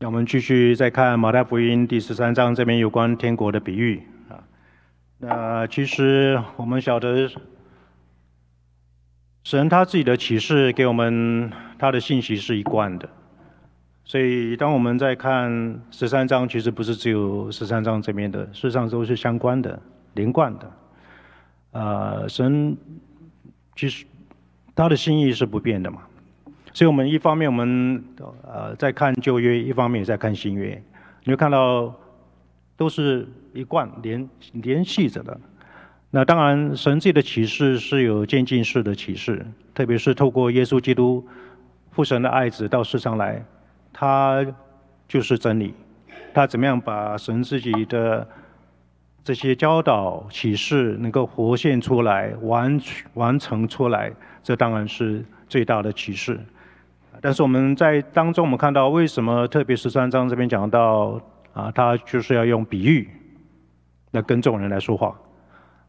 让我们继续再看马太福音第十三章这边有关天国的比喻啊。那其实我们晓得，神他自己的启示给我们他的信息是一贯的。所以当我们在看十三章，其实不是只有十三章这边的，事实上都是相关的、连贯的。啊，神其实他的心意是不变的嘛。所以我们一方面我们呃在看旧约，一方面也在看新约，你会看到都是一贯联联系着的。那当然，神自己的启示是有渐进式的启示，特别是透过耶稣基督父神的爱子到世上来，他就是真理。他怎么样把神自己的这些教导启示能够活现出来、完完成出来？这当然是最大的启示。但是我们在当中，我们看到为什么特别十三章这边讲到啊，他就是要用比喻来跟众人来说话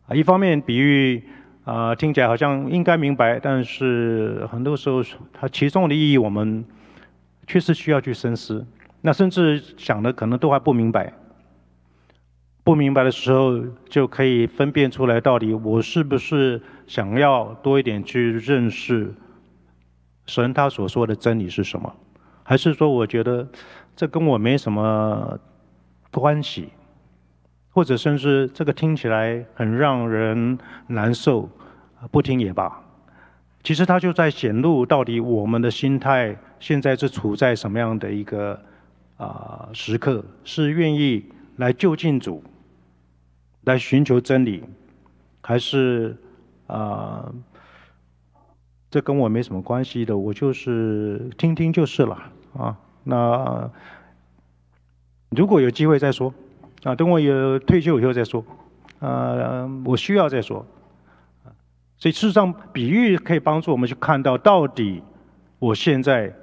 啊。一方面比喻啊，听起来好像应该明白，但是很多时候它其中的意义，我们确实需要去深思。那甚至想的可能都还不明白。不明白的时候，就可以分辨出来，到底我是不是想要多一点去认识。神他所说的真理是什么？还是说我觉得这跟我没什么关系，或者甚至这个听起来很让人难受，不听也罢。其实他就在显露，到底我们的心态现在是处在什么样的一个啊时刻？是愿意来就近主，来寻求真理，还是啊？这跟我没什么关系的，我就是听听就是了啊。那如果有机会再说，啊，等我有退休以后再说，呃，我需要再说。所以，事实上，比喻可以帮助我们去看到，到底我现在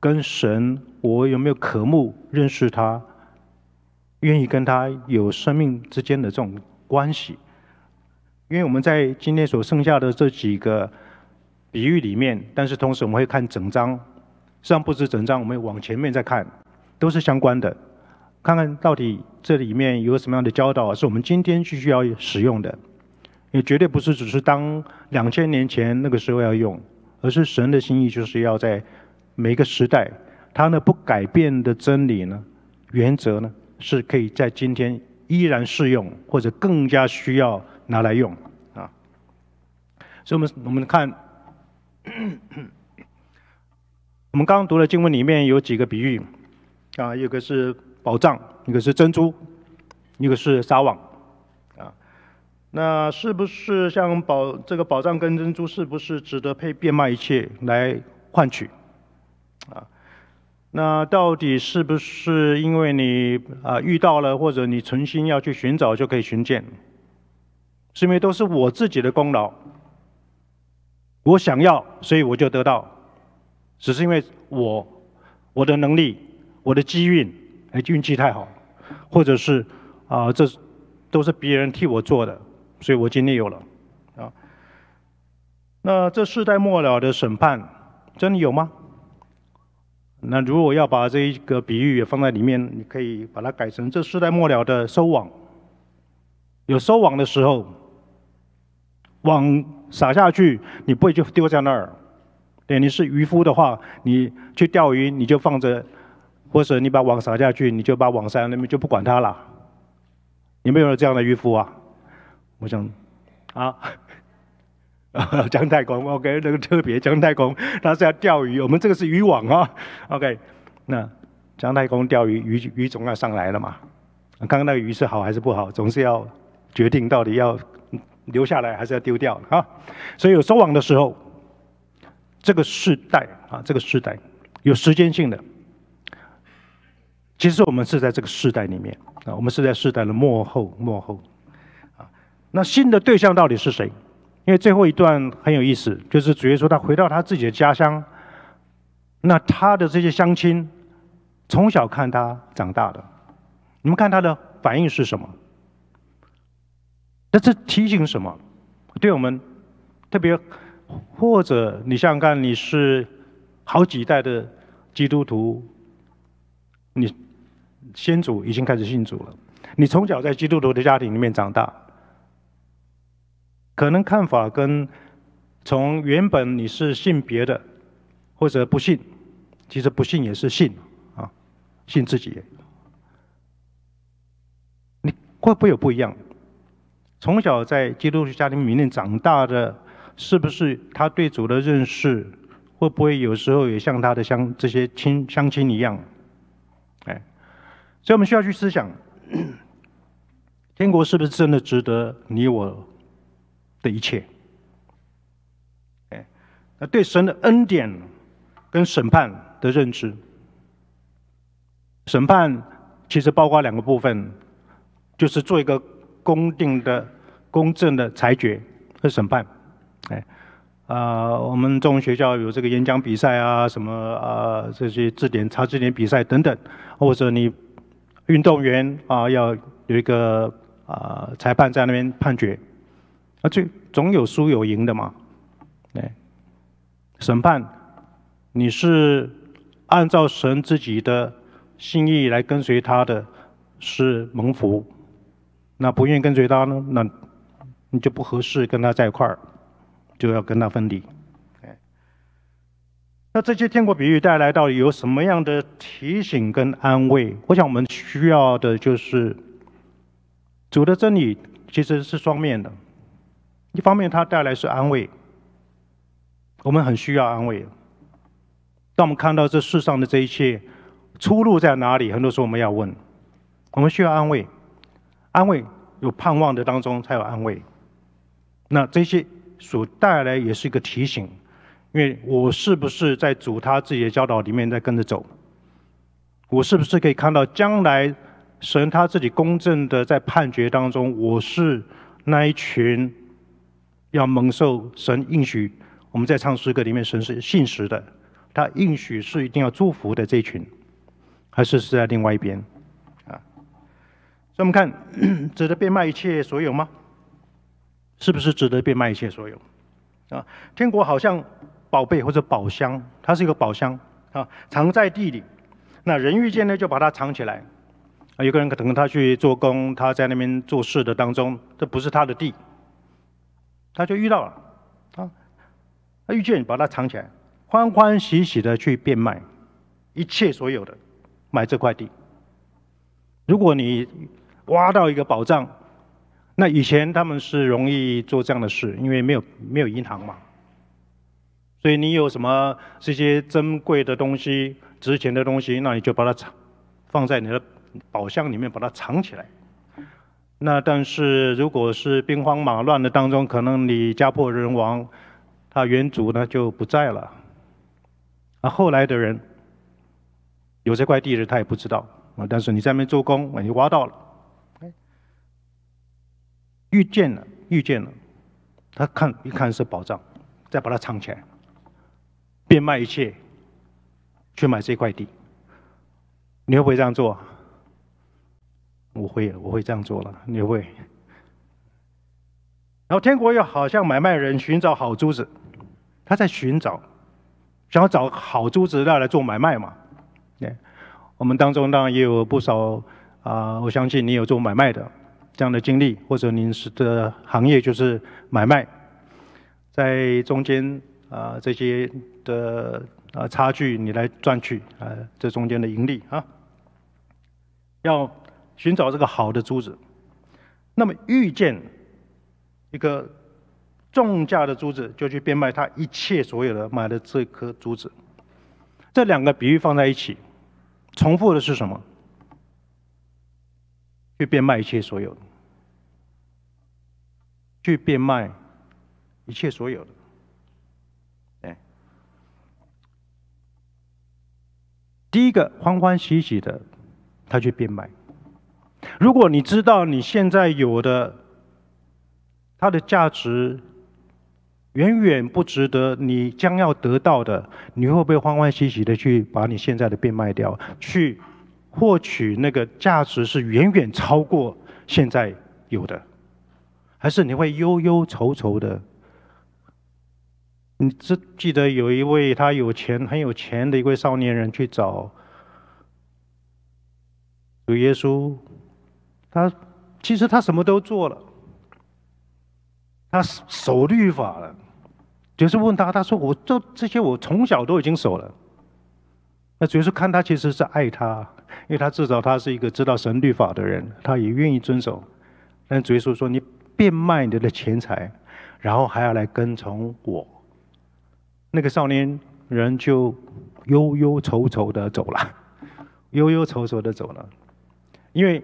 跟神，我有没有渴慕认识他，愿意跟他有生命之间的这种关系。因为我们在今天所剩下的这几个。比喻里面，但是同时我们会看整章，实际上不止整章，我们往前面再看，都是相关的，看看到底这里面有什么样的教导，是我们今天需需要使用的，也绝对不是只是当两千年前那个时候要用，而是神的心意就是要在每个时代，他呢不改变的真理呢，原则呢，是可以在今天依然适用，或者更加需要拿来用啊，所以我们我们看。我们刚刚读的经文里面有几个比喻啊，一个是宝藏，一个是珍珠，一个是撒网啊。那是不是像宝这个宝藏跟珍珠，是不是值得配变卖一切来换取啊？那到底是不是因为你啊遇到了，或者你存心要去寻找就可以寻见？是因为都是我自己的功劳？我想要，所以我就得到。只是因为我我的能力、我的机运，哎，运气太好，或者是啊，这都是别人替我做的，所以我今天有了啊。那这世代末了的审判，真的有吗？那如果要把这一个比喻也放在里面，你可以把它改成这世代末了的收网。有收网的时候，网。撒下去，你不会就丢在那儿。对，你是渔夫的话，你去钓鱼，你就放着，或者你把网撒下去，你就把网撒那边就不管它了。有没有这样的渔夫啊？我想，啊，姜太公，OK，那个特别姜太公，他是要钓鱼。我们这个是渔网啊，OK。那姜太公钓鱼，鱼鱼总要上来了嘛。刚刚那个鱼是好还是不好，总是要决定到底要。留下来还是要丢掉的啊，所以有收网的时候，这个时代啊，这个时代有时间性的。其实我们是在这个时代里面啊，我们是在时代的幕后幕后啊。那新的对象到底是谁？因为最后一段很有意思，就是主耶说他回到他自己的家乡，那他的这些乡亲从小看他长大的，你们看他的反应是什么？那这提醒什么？对我们，特别或者你想想看你是好几代的基督徒，你先祖已经开始信主了，你从小在基督徒的家庭里面长大，可能看法跟从原本你是信别的或者不信，其实不信也是信啊，信自己，你会不会有不一样？从小在基督教家庭里面长大的，是不是他对主的认识，会不会有时候也像他的乡这些亲乡亲一样？哎，所以我们需要去思想，天国是不是真的值得你我的一切？哎，那对神的恩典跟审判的认知，审判其实包括两个部分，就是做一个。公定的、公正的裁决和审判，哎，啊，我们中文学校有这个演讲比赛啊，什么啊，这些字典查字典比赛等等，或者你运动员啊，要有一个啊裁判在那边判决，啊，这总有输有赢的嘛，哎，审判，你是按照神自己的心意来跟随他的是蒙福。那不愿意跟随他呢？那你就不合适跟他在一块儿，就要跟他分离。那这些天国比喻带来到底有什么样的提醒跟安慰？我想我们需要的就是，主的真理其实是双面的，一方面它带来是安慰，我们很需要安慰。当我们看到这世上的这一切出路在哪里？很多时候我们要问，我们需要安慰。安慰有盼望的当中才有安慰，那这些所带来也是一个提醒，因为我是不是在主他自己的教导里面在跟着走？我是不是可以看到将来神他自己公正的在判决当中，我是那一群要蒙受神应许？我们在唱诗歌里面神是信实的，他应许是一定要祝福的这一群，还是是在另外一边？所以我们看，值 得变卖一切所有吗？是不是值得变卖一切所有？啊，天国好像宝贝或者宝箱，它是一个宝箱啊，藏在地里。那人遇见呢，就把它藏起来。啊，有个人可能他去做工，他在那边做事的当中，这不是他的地，他就遇到了，啊，他遇见，把它藏起来，欢欢喜喜的去变卖一切所有的，买这块地。如果你。挖到一个宝藏，那以前他们是容易做这样的事，因为没有没有银行嘛，所以你有什么这些珍贵的东西、值钱的东西，那你就把它藏放在你的宝箱里面，把它藏起来。那但是如果是兵荒马乱的当中，可能你家破人亡，他原主呢就不在了。那后来的人有这块地的他也不知道啊，但是你在那边做工，你挖到了。遇见了，遇见了，他看一看是宝藏，再把它藏起来，变卖一切，去买这块地。你会不会这样做？我会，我会这样做了。你会？然后天国又好像买卖人寻找好珠子，他在寻找，想要找好珠子，要来做买卖嘛。对，我们当中当然也有不少啊，我相信你有做买卖的。这样的经历，或者您是的行业就是买卖，在中间啊这些的啊差距你来赚取啊这中间的盈利啊，要寻找这个好的珠子，那么遇见一个重价的珠子就去变卖他一切所有的买的这颗珠子，这两个比喻放在一起，重复的是什么？去变卖一切所有的，去变卖一切所有的。哎，第一个欢欢喜喜的，他去变卖。如果你知道你现在有的，它的价值远远不值得你将要得到的，你会不会欢欢喜喜的去把你现在的变卖掉？去。获取那个价值是远远超过现在有的，还是你会忧忧愁愁的？你只记得有一位他有钱很有钱的一位少年人去找主耶稣，他其实他什么都做了，他守律法了，就是问他，他说我做这些我从小都已经守了，那主耶稣看他其实是爱他。因为他至少他是一个知道神律法的人，他也愿意遵守。但主耶稣说：“你变卖你的钱财，然后还要来跟从我。”那个少年人就忧忧愁愁的走了，忧忧愁愁的走了。因为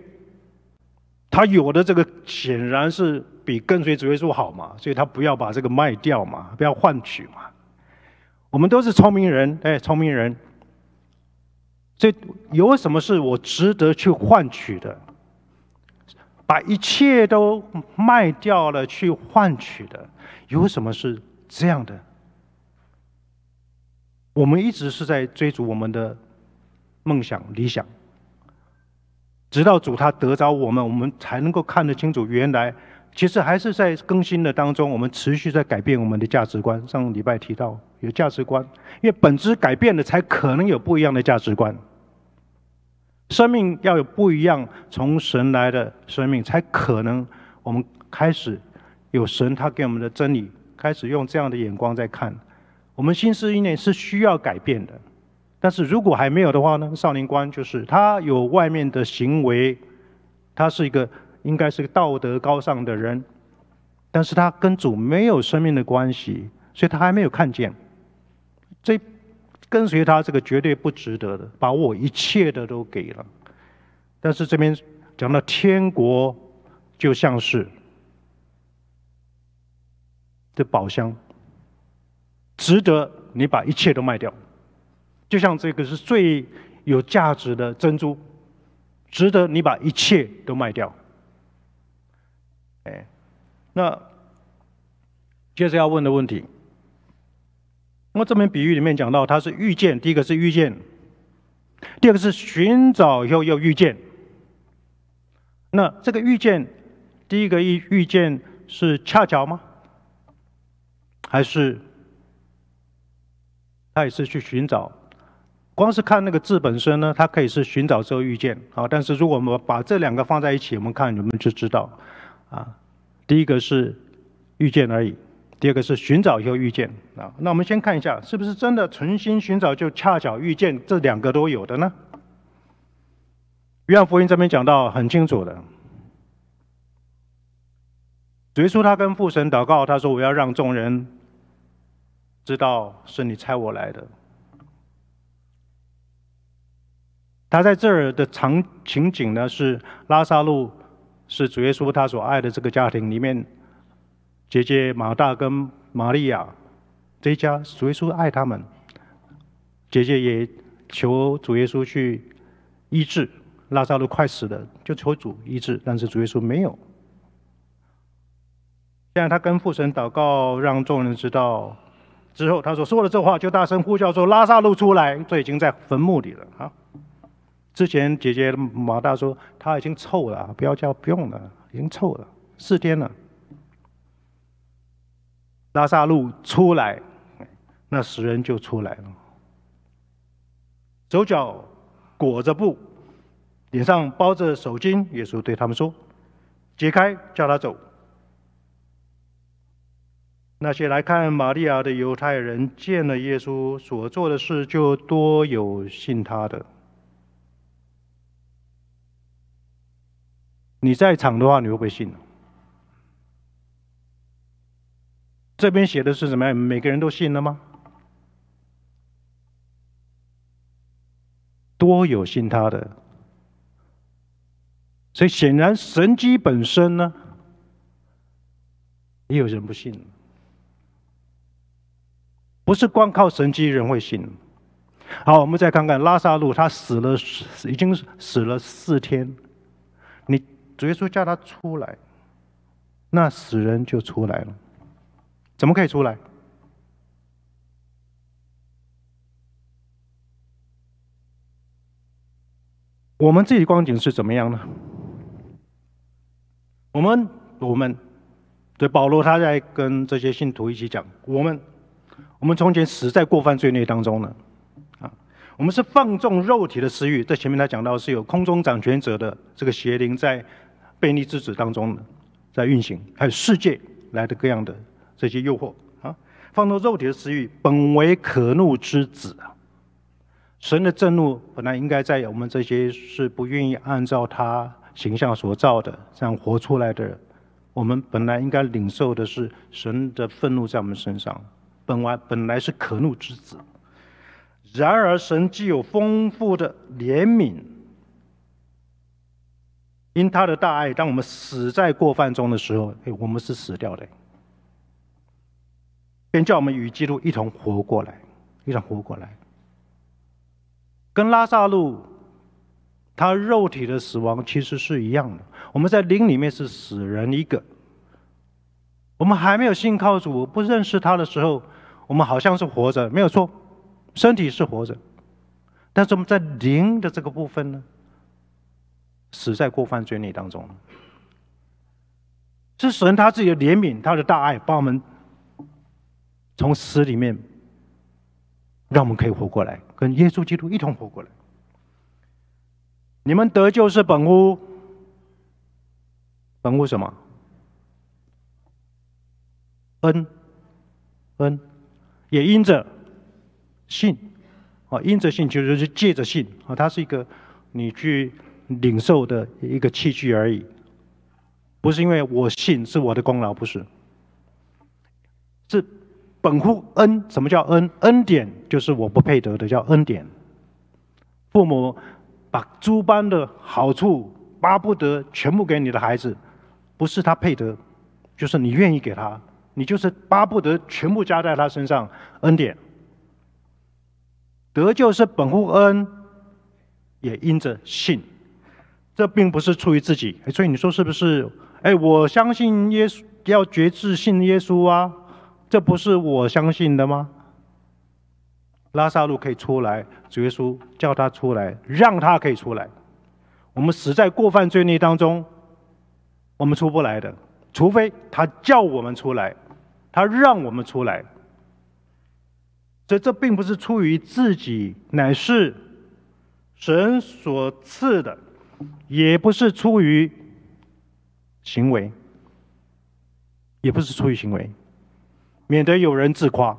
他有的这个显然是比跟随主耶稣好嘛，所以他不要把这个卖掉嘛，不要换取嘛。我们都是聪明人，哎，聪明人。这有什么是我值得去换取的？把一切都卖掉了去换取的？有什么是这样的？我们一直是在追逐我们的梦想、理想，直到主他得着我们，我们才能够看得清楚。原来其实还是在更新的当中，我们持续在改变我们的价值观。上礼拜提到有价值观，因为本质改变了，才可能有不一样的价值观。生命要有不一样，从神来的生命，才可能我们开始有神他给我们的真理，开始用这样的眼光在看。我们心思意念是需要改变的，但是如果还没有的话呢？少年观就是他有外面的行为，他是一个应该是个道德高尚的人，但是他跟主没有生命的关系，所以他还没有看见。这。跟随他这个绝对不值得的，把我一切的都给了。但是这边讲到天国，就像是这宝箱，值得你把一切都卖掉。就像这个是最有价值的珍珠，值得你把一切都卖掉。哎，那接着要问的问题。那么这篇比喻里面讲到，它是遇见，第一个是遇见，第二个是寻找以后又遇见。那这个遇见，第一个遇遇见是恰巧吗？还是他也是去寻找？光是看那个字本身呢，它可以是寻找之后遇见啊。但是如果我们把这两个放在一起，我们看你们就知道，啊，第一个是遇见而已。第二个是寻找又遇见啊，那我们先看一下，是不是真的存心寻找就恰巧遇见，这两个都有的呢？约翰福音这边讲到很清楚的，主耶稣他跟父神祷告，他说：“我要让众人知道是你差我来的。”他在这儿的场情景呢，是拉萨路是主耶稣他所爱的这个家庭里面。姐姐马大跟玛利亚这一家，主耶稣爱他们。姐姐也求主耶稣去医治拉萨路，快死了，就求主医治，但是主耶稣没有。现在他跟父神祷告，让众人知道之后，他说说了这话，就大声呼叫说：“拉萨路出来！”这已经在坟墓里了啊！之前姐姐马大说他已经臭了，不要叫，不用了，已经臭了四天了。拉萨路出来，那死人就出来了，手脚裹着布，脸上包着手巾。耶稣对他们说：“解开，叫他走。”那些来看玛利亚的犹太人，见了耶稣所做的事，就多有信他的。你在场的话，你会不会信呢？这边写的是什么每个人都信了吗？多有信他的，所以显然神机本身呢，也有人不信。不是光靠神机人会信。好，我们再看看拉萨路，他死了，已经死了四天。你耶稣叫他出来，那死人就出来了。怎么可以出来？我们自己光景是怎么样呢？我们，我们，对保罗他在跟这些信徒一起讲：我们，我们从前死在过犯罪孽当中呢，啊，我们是放纵肉体的私欲。在前面他讲到是有空中掌权者的这个邪灵在悖逆之子当中呢，在运行，还有世界来的各样的。这些诱惑啊，放纵肉体的私欲，本为可怒之子啊。神的震怒本来应该在我们这些是不愿意按照他形象所造的这样活出来的人。我们本来应该领受的是神的愤怒在我们身上，本完本来是可怒之子。然而神既有丰富的怜悯，因他的大爱，当我们死在过犯中的时候，哎，我们是死掉的。便叫我们与基督一同活过来，一同活过来。跟拉萨路，他肉体的死亡其实是一样的。我们在灵里面是死人一个。我们还没有信靠主、不认识他的时候，我们好像是活着，没有错，身体是活着。但是我们在灵的这个部分呢，死在过犯罪孽当中。是神他自己的怜悯，他的大爱，把我们。从死里面，让我们可以活过来，跟耶稣基督一同活过来。你们得救是本乎，本乎什么？恩，恩，也因着信，啊，因着信就是借着信，啊，它是一个你去领受的一个器具而已，不是因为我信是我的功劳，不是，是。本乎恩，什么叫恩？恩典就是我不配得的，叫恩典。父母把诸般的好处，巴不得全部给你的孩子，不是他配得，就是你愿意给他，你就是巴不得全部加在他身上。恩典得救是本乎恩，也因着信，这并不是出于自己。所以你说是不是？哎，我相信耶稣，要觉知信耶稣啊。这不是我相信的吗？拉萨路可以出来，主耶稣叫他出来，让他可以出来。我们死在过犯罪孽当中，我们出不来的，除非他叫我们出来，他让我们出来。所以这并不是出于自己，乃是神所赐的，也不是出于行为，也不是出于行为。免得有人自夸。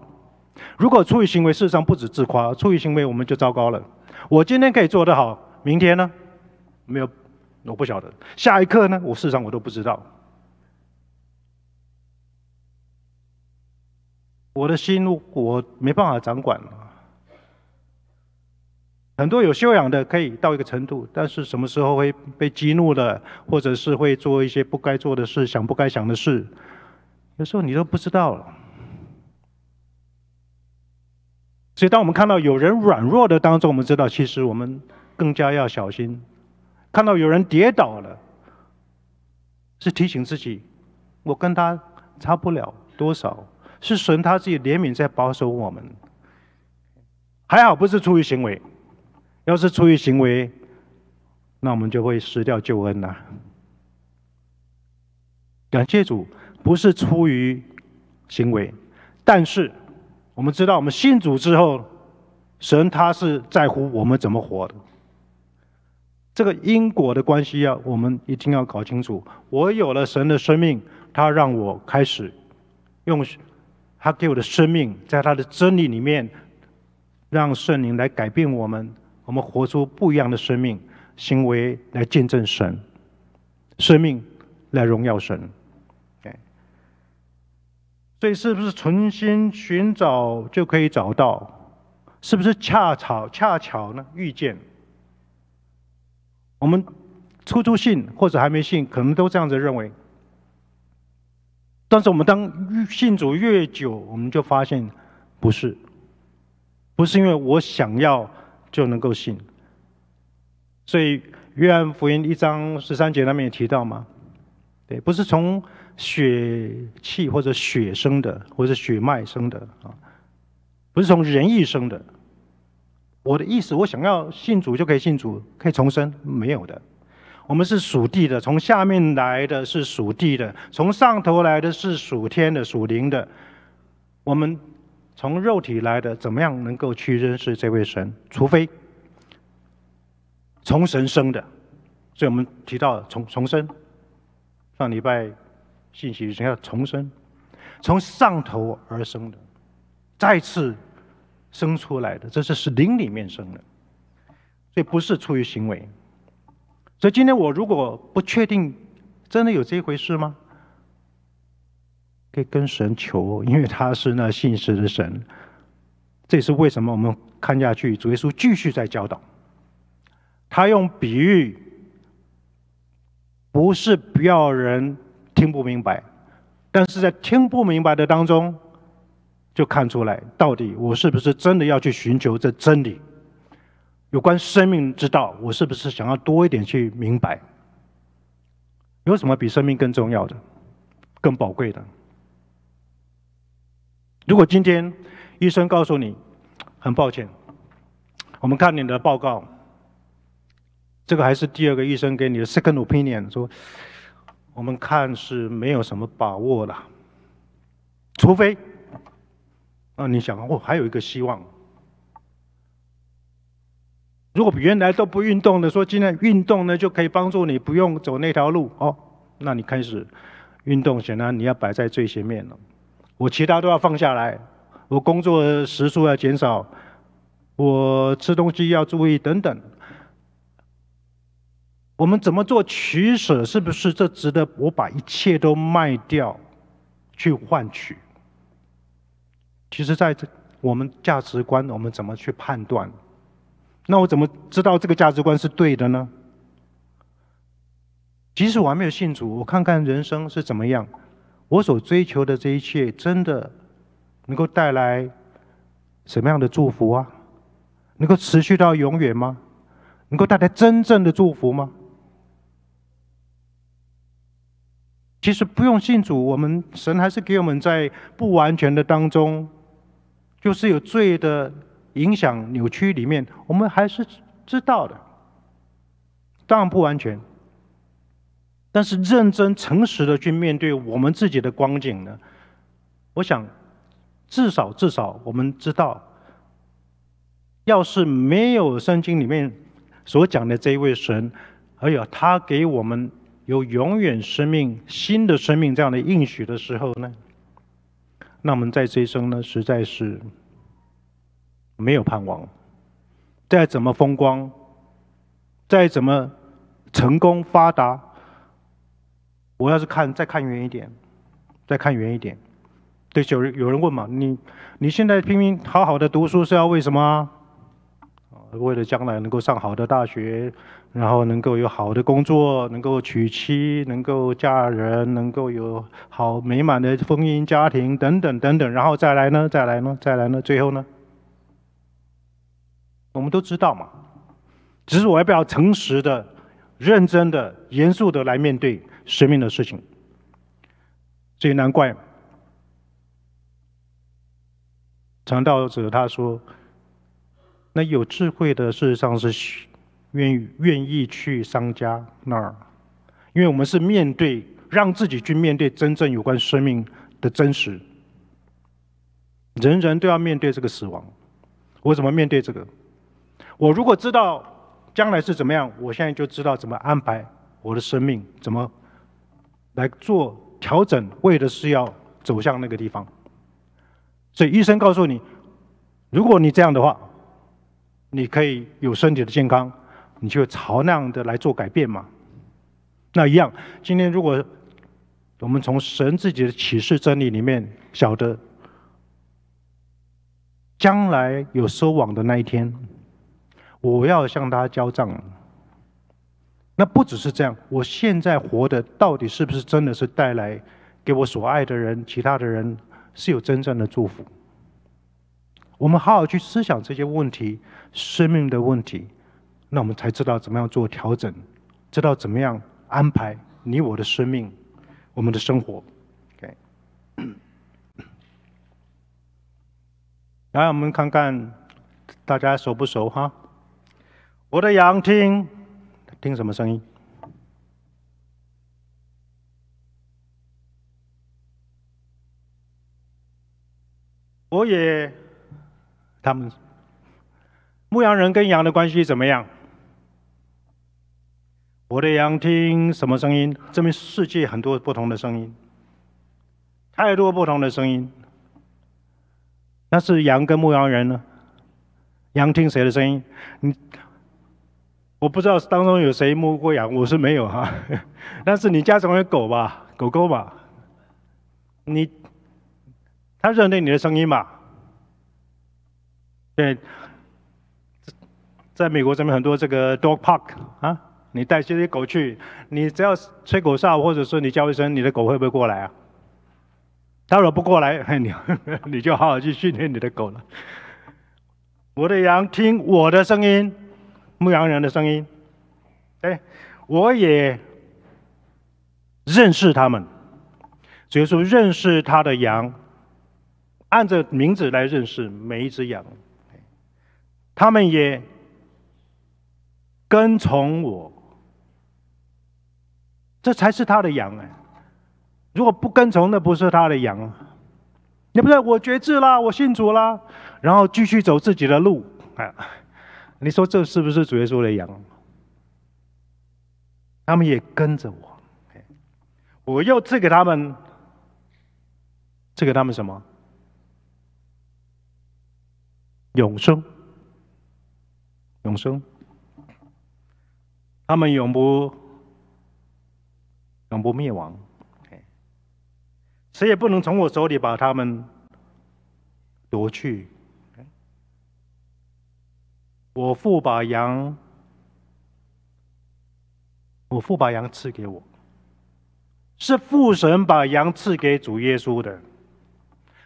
如果出于行为事实上不止自夸，出于行为我们就糟糕了。我今天可以做得好，明天呢？没有，我不晓得。下一刻呢？我事实上我都不知道。我的心我没办法掌管。很多有修养的可以到一个程度，但是什么时候会被激怒了，或者是会做一些不该做的事、想不该想的事，有时候你都不知道。所以，当我们看到有人软弱的当中，我们知道其实我们更加要小心；看到有人跌倒了，是提醒自己，我跟他差不了多少，是神他自己怜悯在保守我们。还好不是出于行为，要是出于行为，那我们就会失掉救恩了。感谢主，不是出于行为，但是。我们知道，我们信主之后，神他是在乎我们怎么活的。这个因果的关系啊，我们一定要搞清楚。我有了神的生命，他让我开始用他给我的生命，在他的真理里面，让圣灵来改变我们，我们活出不一样的生命行为来见证神，生命来荣耀神。所以是不是存心寻找就可以找到？是不是恰巧恰巧呢遇见？我们初初信或者还没信，可能都这样子认为。但是我们当信主越久，我们就发现不是，不是因为我想要就能够信。所以约翰福音一章十三节那边也提到嘛，对，不是从。血气或者血生的，或者血脉生的啊，不是从人意生的。我的意思，我想要信主就可以信主，可以重生，没有的。我们是属地的，从下面来的是属地的，从上头来的是属天的、属灵的。我们从肉体来的，怎么样能够去认识这位神？除非从神生的，所以我们提到重重生上礼拜。信息想要重生，从上头而生的，再次生出来的，这是是灵里面生的，所以不是出于行为。所以今天我如果不确定，真的有这一回事吗？可以跟神求，因为他是那信实的神。这也是为什么我们看下去，主耶稣继续在教导，他用比喻，不是不要人。听不明白，但是在听不明白的当中，就看出来到底我是不是真的要去寻求这真理，有关生命之道，我是不是想要多一点去明白，有什么比生命更重要的、更宝贵的？如果今天医生告诉你，很抱歉，我们看你的报告，这个还是第二个医生给你的 second opinion 说。我们看是没有什么把握了，除非啊，你想哦，还有一个希望，如果原来都不运动的，说今天运动呢，就可以帮助你不用走那条路哦，那你开始运动显然你要摆在最前面了，我其他都要放下来，我工作时数要减少，我吃东西要注意等等。我们怎么做取舍？是不是这值得我把一切都卖掉去换取？其实，在这我们价值观，我们怎么去判断？那我怎么知道这个价值观是对的呢？即使我还没有信主，我看看人生是怎么样，我所追求的这一切真的能够带来什么样的祝福啊？能够持续到永远吗？能够带来真正的祝福吗？其实不用信主，我们神还是给我们在不完全的当中，就是有罪的影响扭曲里面，我们还是知道的。当然不完全，但是认真诚实的去面对我们自己的光景呢，我想至少至少我们知道，要是没有圣经里面所讲的这位神，还有他给我们。有永远生命、新的生命这样的应许的时候呢，那我们在这一生呢，实在是没有盼望。再怎么风光，再怎么成功发达，我要是看，再看远一点，再看远一点。对，有人有人问嘛，你你现在拼命好好的读书是要为什么？为了将来能够上好的大学。然后能够有好的工作，能够娶妻，能够嫁人，能够有好美满的婚姻家庭等等等等，然后再来呢？再来呢？再来呢？最后呢？我们都知道嘛，只是我要不要诚实的、认真的、严肃的来面对生命的事情？所以难怪，长道者他说，那有智慧的，事实上是。愿意愿意去商家那儿，因为我们是面对让自己去面对真正有关生命的真实，人人都要面对这个死亡。我怎么面对这个？我如果知道将来是怎么样，我现在就知道怎么安排我的生命，怎么来做调整，为的是要走向那个地方。所以医生告诉你，如果你这样的话，你可以有身体的健康。你就朝那样的来做改变嘛。那一样，今天如果我们从神自己的启示真理里面晓得，将来有收网的那一天，我要向他交账。那不只是这样，我现在活的到底是不是真的是带来给我所爱的人、其他的人是有真正的祝福？我们好好去思想这些问题，生命的问题。那我们才知道怎么样做调整，知道怎么样安排你我的生命，我们的生活。OK。来，我们看看大家熟不熟哈？我的羊听听什么声音？我也他们牧羊人跟羊的关系怎么样？我的羊听什么声音？证明世界很多不同的声音，太多不同的声音。那是羊跟牧羊人呢？羊听谁的声音？你我不知道当中有谁牧过羊，我是没有哈。但 是你家总有狗吧，狗狗吧，你它认定你的声音吧？对，在美国这边很多这个 dog park 啊。你带这些狗去，你只要吹口哨，或者说你叫一声，你的狗会不会过来啊？如若不过来，你 你就好好去训练你的狗了。我的羊听我的声音，牧羊人的声音，哎，我也认识他们，所以说认识他的羊，按着名字来认识每一只羊，他们也跟从我。这才是他的羊哎，如果不跟从，那不是他的羊。那不是我觉知啦，我信主啦，然后继续走自己的路啊。你说这是不是主耶稣的羊？他们也跟着我，我又赐给他们，赐给他们什么？永生，永生。他们永不。永不灭亡。谁也不能从我手里把他们夺去。我父把羊，我父把羊赐给我，是父神把羊赐给主耶稣的，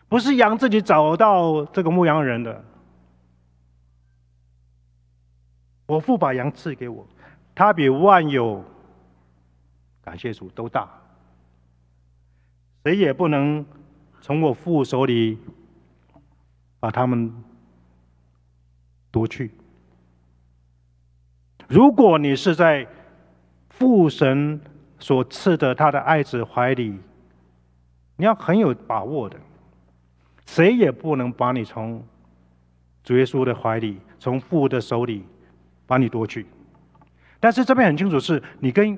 不是羊自己找到这个牧羊人的。我父把羊赐给我，他比万有。感谢主都大，谁也不能从我父手里把他们夺去。如果你是在父神所赐的他的爱子怀里，你要很有把握的，谁也不能把你从主耶稣的怀里，从父的手里把你夺去。但是这边很清楚，是你跟。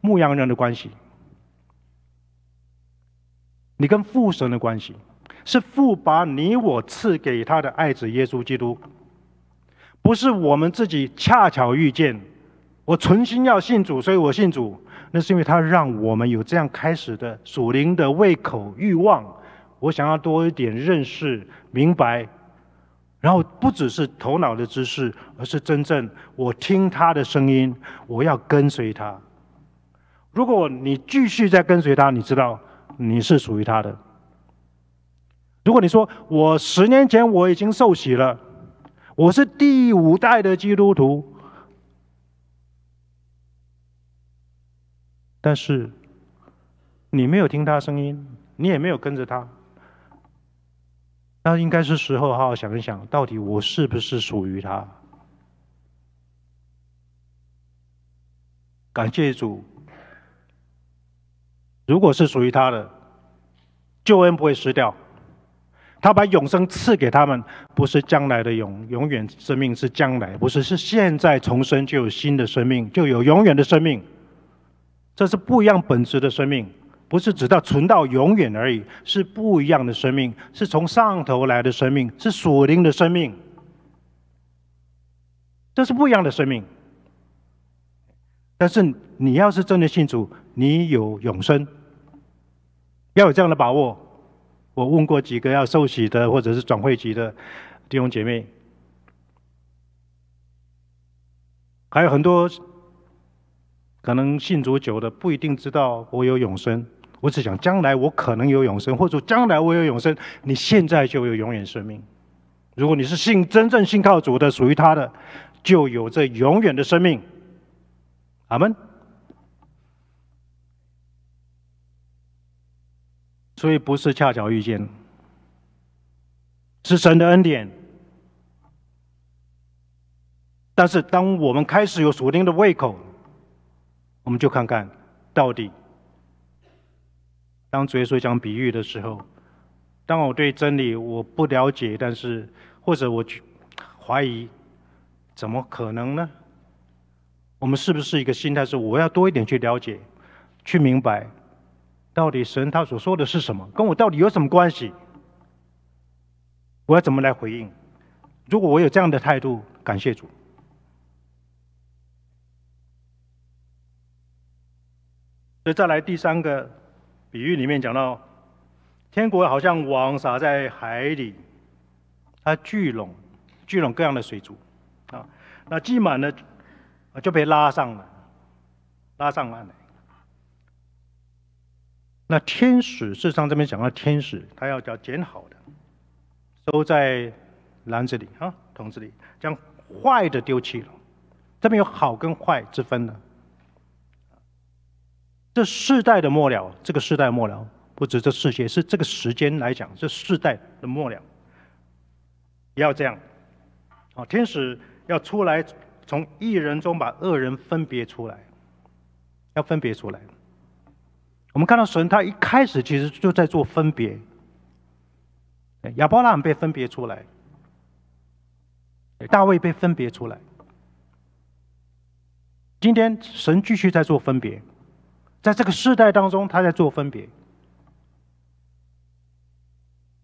牧羊人的关系，你跟父神的关系，是父把你我赐给他的爱子耶稣基督，不是我们自己恰巧遇见，我存心要信主，所以我信主，那是因为他让我们有这样开始的属灵的胃口欲望，我想要多一点认识明白，然后不只是头脑的知识，而是真正我听他的声音，我要跟随他。如果你继续在跟随他，你知道你是属于他的。如果你说，我十年前我已经受洗了，我是第五代的基督徒，但是你没有听他声音，你也没有跟着他，那应该是时候好好想一想，到底我是不是属于他？感谢主。如果是属于他的，救恩不会失掉。他把永生赐给他们，不是将来的永永远生命，是将来，不是是现在重生就有新的生命，就有永远的生命。这是不一样本质的生命，不是只到存到永远而已，是不一样的生命，是从上头来的生命，是属灵的生命，这是不一样的生命。但是你要是真的信主，你有永生。要有这样的把握。我问过几个要受洗的，或者是转会籍的弟兄姐妹，还有很多可能信主久的不一定知道我有永生。我只想将来我可能有永生，或者将来我有永生，你现在就有永远生命。如果你是信真正信靠主的，属于他的，就有这永远的生命。阿门。所以不是恰巧遇见，是神的恩典。但是当我们开始有锁定的胃口，我们就看看到底。当主耶稣讲比喻的时候，当我对真理我不了解，但是或者我怀疑，怎么可能呢？我们是不是一个心态是我要多一点去了解，去明白？到底神他所说的是什么？跟我到底有什么关系？我要怎么来回应？如果我有这样的态度，感谢主。所以再来第三个比喻里面讲到，天国好像网撒在海里，它聚拢，聚拢各样的水族，啊，那积满了，就被拉上了，拉上岸来。那天使，事实上这边讲到天使，他要叫捡好的，收在篮子里啊，桶子里，将坏的丢弃了。这边有好跟坏之分的。这世代的末了，这个世代末了，不止这世界，是这个时间来讲，这世代的末了，也要这样。啊，天使要出来，从一人中把恶人分别出来，要分别出来。我们看到神，他一开始其实就在做分别，亚伯拉罕被分别出来，大卫被分别出来。今天神继续在做分别，在这个世代当中，他在做分别；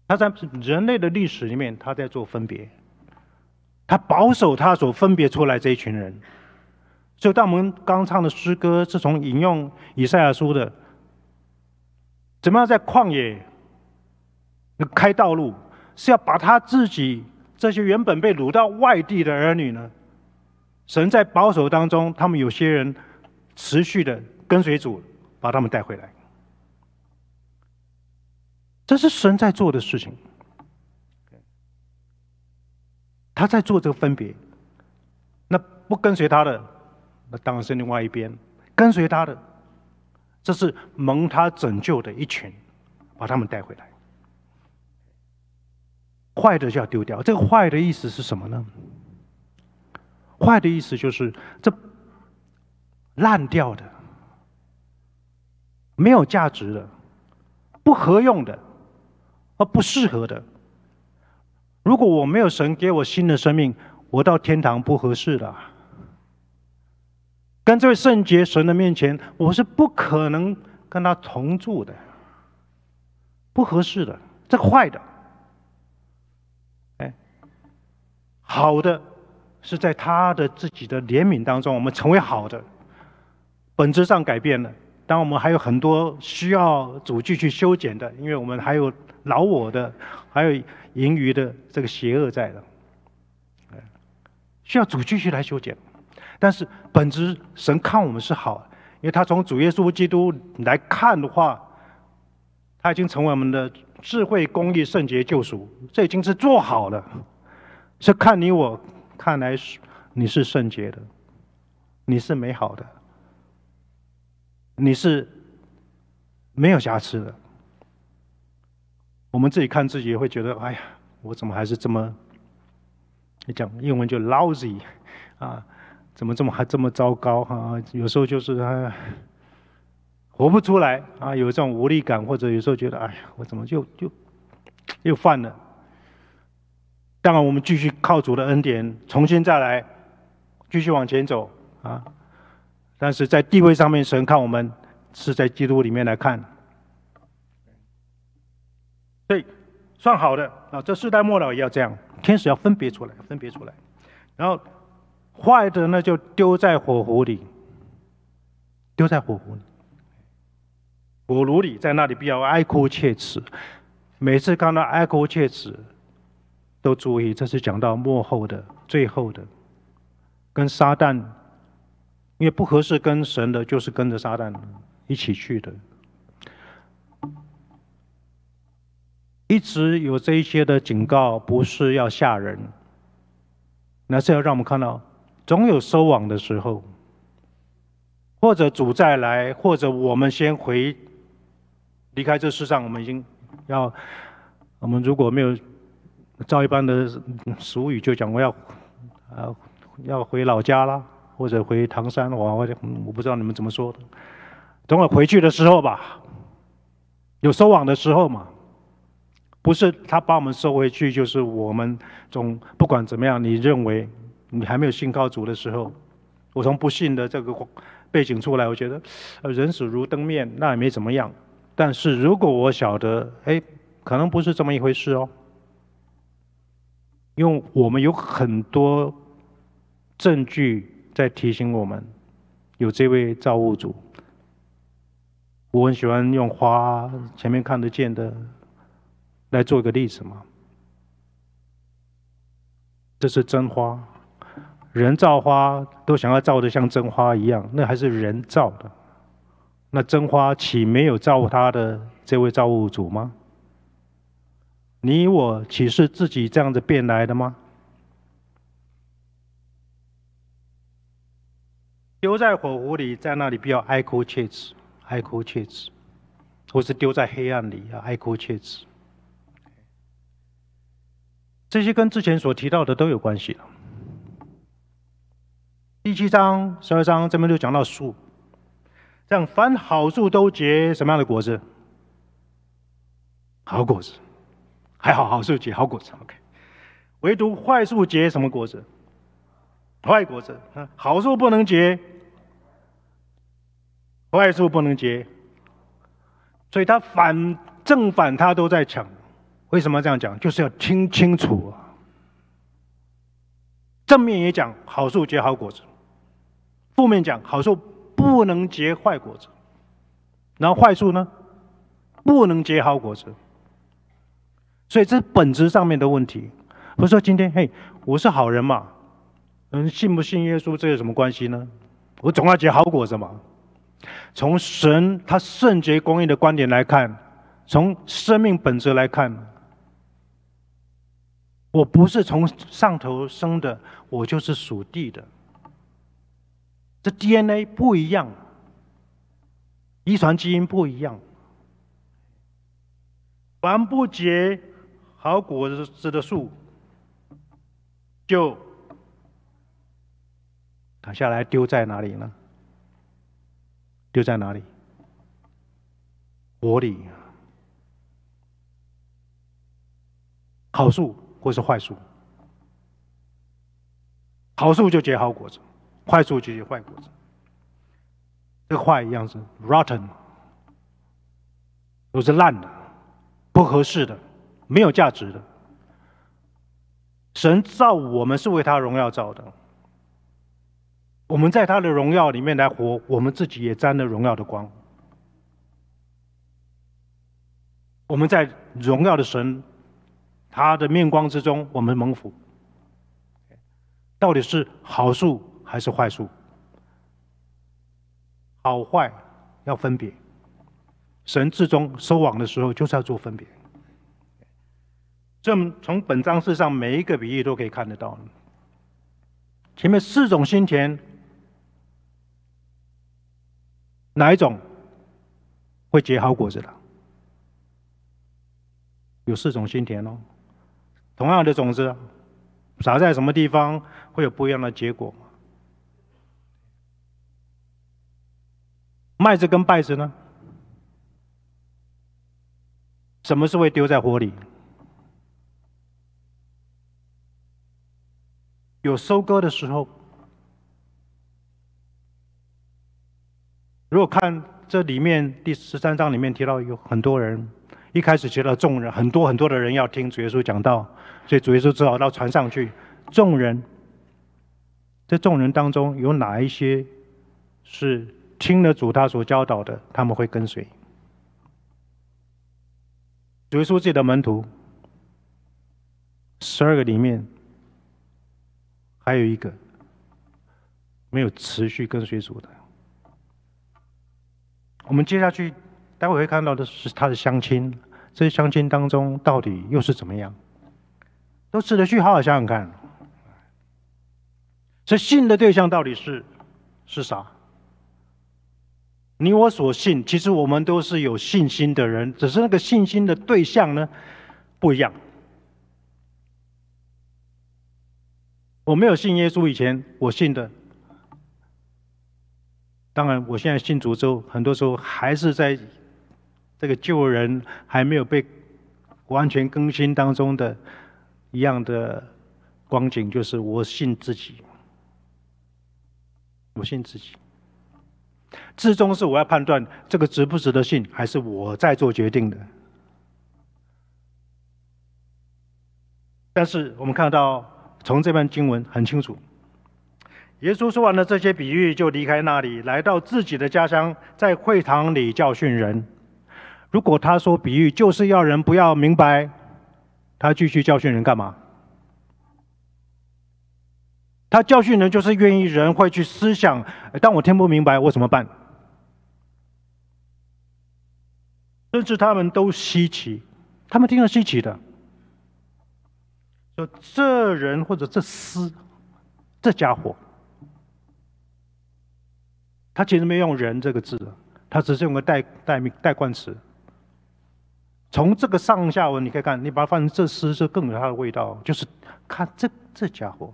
他在人类的历史里面，他在做分别，他保守他所分别出来这一群人。就当我们刚唱的诗歌，是从引用以赛亚书的。怎么样在旷野开道路？是要把他自己这些原本被掳到外地的儿女呢？神在保守当中，他们有些人持续的跟随主，把他们带回来。这是神在做的事情。他在做这个分别。那不跟随他的，那当然是另外一边；跟随他的。这是蒙他拯救的一群，把他们带回来。坏的就要丢掉。这个“坏”的意思是什么呢？“坏”的意思就是这烂掉的、没有价值的、不合用的、而不适合的。如果我没有神给我新的生命，我到天堂不合适了。跟这位圣洁神的面前，我是不可能跟他同住的，不合适的，这个坏的。哎，好的是在他的自己的怜悯当中，我们成为好的，本质上改变了。当我们还有很多需要主继去修剪的，因为我们还有老我的，还有盈余的这个邪恶在的，需要主继续来修剪。但是本质，神看我们是好，因为他从主耶稣基督来看的话，他已经成为我们的智慧、公义、圣洁、救赎，这已经是做好了。是看你我看来，你是圣洁的，你是美好的，你是没有瑕疵的。我们自己看自己，会觉得哎呀，我怎么还是这么……你讲英文就 lousy 啊。怎么这么还这么糟糕哈？有时候就是活不出来啊，有这种无力感，或者有时候觉得哎呀，我怎么就就又犯了？当然，我们继续靠主的恩典，重新再来，继续往前走啊。但是在地位上面，神看我们是在基督里面来看，对，算好的啊。这世代末了也要这样，天使要分别出来，分别出来，然后。坏的那就丢在火炉里，丢在火炉里。火炉里在那里比较哀哭切齿，每次看到哀哭切齿，都注意，这是讲到末后的、最后的，跟撒旦，因为不合适跟神的，就是跟着撒旦一起去的。一直有这一些的警告，不是要吓人，那是要让我们看到。总有收网的时候，或者主再来，或者我们先回离开这世上。我们已经要，我们如果没有照一般的俗语就讲我要啊要回老家啦，或者回唐山，我我我不知道你们怎么说。等我回去的时候吧，有收网的时候嘛，不是他把我们收回去，就是我们总不管怎么样，你认为？你还没有信高祖的时候，我从不信的这个背景出来，我觉得，呃，人死如灯灭，那也没怎么样。但是如果我晓得，哎，可能不是这么一回事哦，因为我们有很多证据在提醒我们，有这位造物主。我很喜欢用花，前面看得见的，来做一个例子嘛。这是真花。人造花都想要造的像真花一样，那还是人造的。那真花岂没有造它的这位造物主吗？你我岂是自己这样子变来的吗？丢在火炉里，在那里不要哀哭切齿，哀哭切齿，或是丢在黑暗里要哀哭切齿。这些跟之前所提到的都有关系的。第七章、十二章这边就讲到树，这样凡好树都结什么样的果子？好果子，还好，好树结好果子。OK，唯独坏树结什么果子？坏果子。好树不能结，坏树不能结。所以他反正反他都在抢。为什么这样讲？就是要听清楚啊。正面也讲好树结好果子。负面讲，好处不能结坏果子，然后坏处呢，不能结好果子。所以这是本质上面的问题，不是说今天嘿，我是好人嘛，嗯，信不信耶稣这有什么关系呢？我总要结好果子嘛。从神他圣洁公义的观点来看，从生命本质来看，我不是从上头生的，我就是属地的。这 DNA 不一样，遗传基因不一样。凡不结好果子的树，就砍下来丢在哪里呢？丢在哪里？国里，好树或是坏树？好树就结好果子。快速就变坏果子，这个坏样子，rotten，都是烂的，不合适的，没有价值的。神造我们是为他荣耀造的，我们在他的荣耀里面来活，我们自己也沾了荣耀的光。我们在荣耀的神，他的面光之中，我们蒙福。到底是好树？还是坏树，好坏要分别。神至终收网的时候，就是要做分别。这从本章世上每一个比喻都可以看得到。前面四种心田，哪一种会结好果子的？有四种心田哦，同样的种子撒在什么地方，会有不一样的结果。麦子跟稗子呢？什么是会丢在火里？有收割的时候，如果看这里面第十三章里面提到，有很多人一开始觉到众人，很多很多的人要听主耶稣讲道，所以主耶稣只好到船上去。众人，在众人当中有哪一些是？听了主他所教导的，他们会跟随。耶稣自己的门徒，十二个里面，还有一个没有持续跟随主的。我们接下去，待会会看到的是他的相亲，这些相亲当中到底又是怎么样？都值得去好好想想看。这信的对象到底是是啥？你我所信，其实我们都是有信心的人，只是那个信心的对象呢不一样。我没有信耶稣以前，我信的，当然我现在信主之后，很多时候还是在这个旧人还没有被完全更新当中的，一样的光景，就是我信自己，我信自己。至终是我要判断这个值不值得信，还是我在做决定的。但是我们看到从这篇经文很清楚，耶稣说完了这些比喻，就离开那里，来到自己的家乡，在会堂里教训人。如果他说比喻就是要人不要明白，他继续教训人干嘛？他教训人就是愿意人会去思想，但我听不明白，我怎么办？甚至他们都稀奇，他们听了稀奇的，说这人或者这厮，这家伙，他其实没用人这个字，他只是用个代代名代冠词。从这个上下文你可以看，你把它换成这诗，就更有它的味道，就是看这这家伙。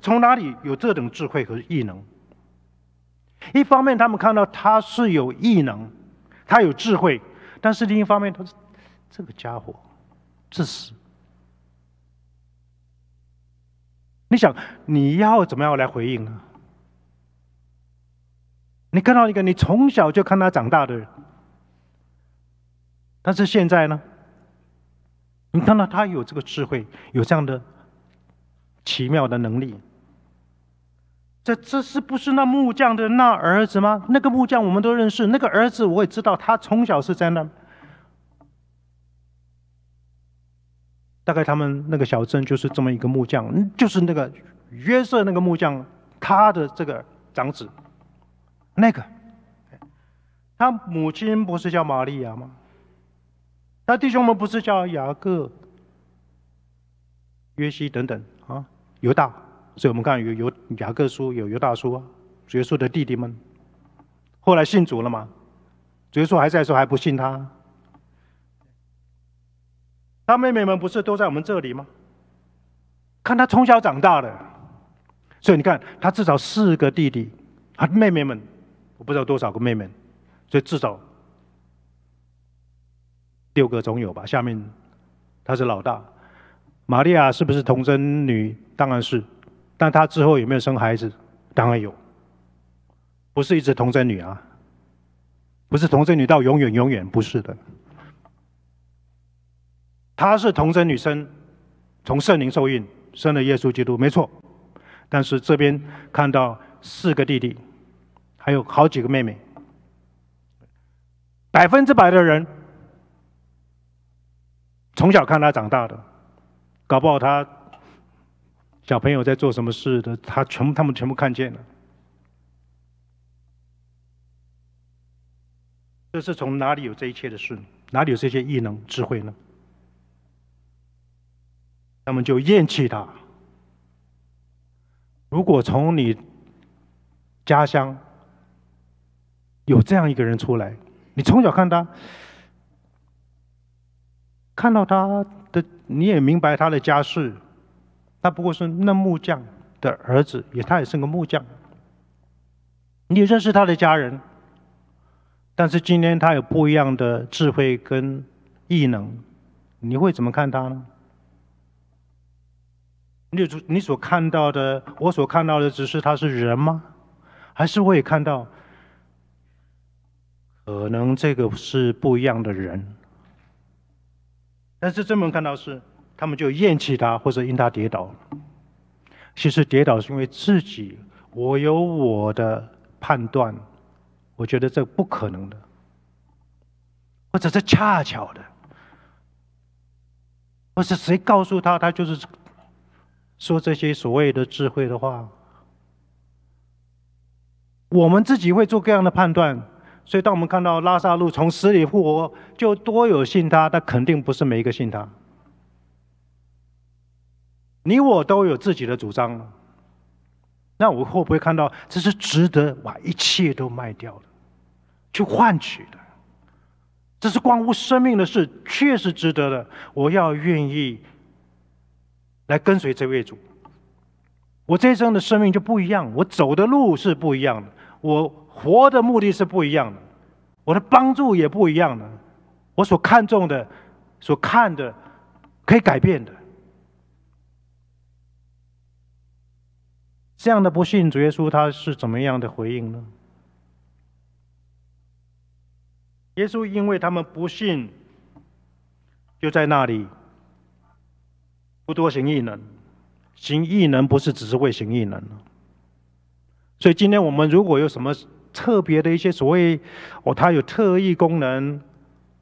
从哪里有这种智慧和异能？一方面，他们看到他是有异能，他有智慧；但是另一方面，他是这个家伙自私。你想，你要怎么样来回应呢？你看到一个你从小就看他长大的人，但是现在呢？你看到他有这个智慧，有这样的奇妙的能力。这这是不是那木匠的那儿子吗？那个木匠我们都认识，那个儿子我也知道，他从小是在那。大概他们那个小镇就是这么一个木匠，就是那个约瑟那个木匠，他的这个长子，那个，他母亲不是叫玛利亚吗？他弟兄们不是叫雅各、约西等等啊，犹大。所以我们看有有雅各书，有犹大叔，耶稣的弟弟们，后来信主了嘛？耶稣还在说还不信他，他妹妹们不是都在我们这里吗？看他从小长大的，所以你看他至少四个弟弟，他妹妹们我不知道多少个妹妹，所以至少六个总有吧？下面他是老大，玛利亚是不是童贞女？当然是。但她之后有没有生孩子？当然有，不是一直童贞女啊，不是童贞女到永远永远不是的。她是童贞女生，从圣灵受孕生了耶稣基督，没错。但是这边看到四个弟弟，还有好几个妹妹，百分之百的人从小看她长大的，搞不好她。小朋友在做什么事的，他全部他们全部看见了。这是从哪里有这一切的事？哪里有这些异能智慧呢？他们就厌弃他。如果从你家乡有这样一个人出来，你从小看他，看到他的，你也明白他的家世。他不过是那木匠的儿子，也他也是个木匠。你认识他的家人，但是今天他有不一样的智慧跟异能，你会怎么看他呢？你所你所看到的，我所看到的，只是他是人吗？还是我也看到？可能这个是不一样的人，但是真能看到是。他们就厌弃他，或者因他跌倒。其实跌倒是因为自己，我有我的判断，我觉得这不可能的，或者是恰巧的，或是谁告诉他，他就是说这些所谓的智慧的话。我们自己会做各样的判断，所以当我们看到拉萨路从死里复活，就多有信他，但肯定不是每一个信他。你我都有自己的主张，那我会不会看到，这是值得把一切都卖掉的，去换取的？这是关乎生命的事，确实值得的。我要愿意来跟随这位主，我这一生的生命就不一样，我走的路是不一样的，我活的目的是不一样的，我的帮助也不一样的，我所看重的、所看的可以改变的。这样的不信，主耶稣他是怎么样的回应呢？耶稣因为他们不信，就在那里不多行异能。行异能不是只是会行异能所以今天我们如果有什么特别的一些所谓哦，他有特异功能，